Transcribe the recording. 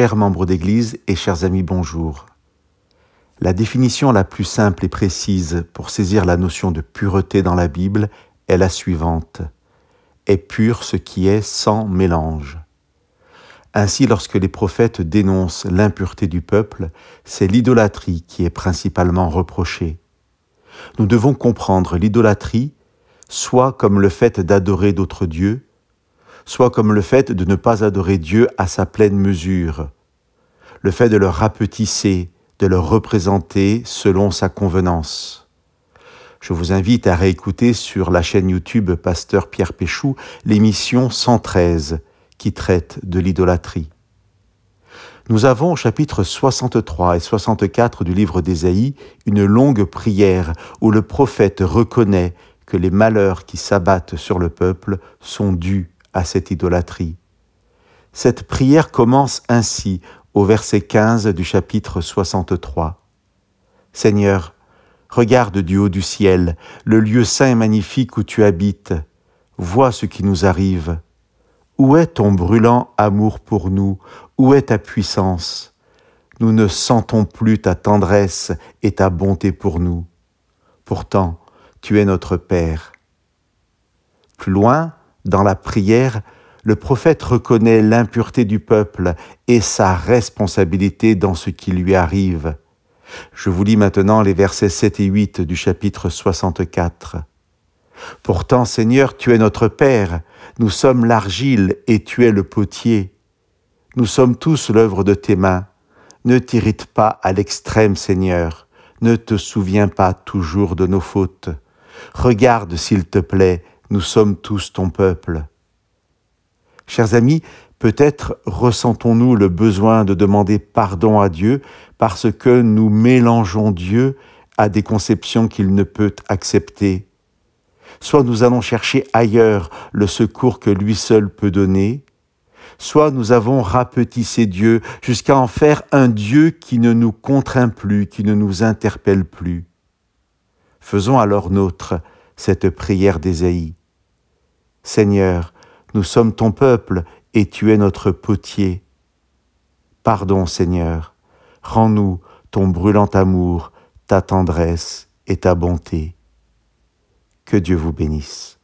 Chers membres d'Église et chers amis, bonjour. La définition la plus simple et précise pour saisir la notion de pureté dans la Bible est la suivante. Est pur ce qui est sans mélange. Ainsi, lorsque les prophètes dénoncent l'impureté du peuple, c'est l'idolâtrie qui est principalement reprochée. Nous devons comprendre l'idolâtrie soit comme le fait d'adorer d'autres dieux, soit comme le fait de ne pas adorer Dieu à sa pleine mesure, le fait de le rapetisser, de le représenter selon sa convenance. Je vous invite à réécouter sur la chaîne YouTube Pasteur Pierre Péchou l'émission 113 qui traite de l'idolâtrie. Nous avons au chapitre 63 et 64 du livre d'Ésaïe une longue prière où le prophète reconnaît que les malheurs qui s'abattent sur le peuple sont dus à cette idolâtrie. Cette prière commence ainsi au verset 15 du chapitre 63. Seigneur, regarde du haut du ciel le lieu saint et magnifique où tu habites, vois ce qui nous arrive. Où est ton brûlant amour pour nous Où est ta puissance Nous ne sentons plus ta tendresse et ta bonté pour nous. Pourtant, tu es notre Père. Plus loin, dans la prière, le prophète reconnaît l'impureté du peuple et sa responsabilité dans ce qui lui arrive. Je vous lis maintenant les versets 7 et 8 du chapitre 64. Pourtant, Seigneur, tu es notre Père, nous sommes l'argile et tu es le potier. Nous sommes tous l'œuvre de tes mains. Ne t'irrite pas à l'extrême, Seigneur, ne te souviens pas toujours de nos fautes. Regarde, s'il te plaît, nous sommes tous ton peuple. Chers amis, peut-être ressentons-nous le besoin de demander pardon à Dieu parce que nous mélangeons Dieu à des conceptions qu'il ne peut accepter. Soit nous allons chercher ailleurs le secours que lui seul peut donner, soit nous avons rapetissé Dieu jusqu'à en faire un Dieu qui ne nous contraint plus, qui ne nous interpelle plus. Faisons alors notre cette prière d'Ésaïe. Seigneur, nous sommes ton peuple et tu es notre potier. Pardon, Seigneur, rends-nous ton brûlant amour, ta tendresse et ta bonté. Que Dieu vous bénisse.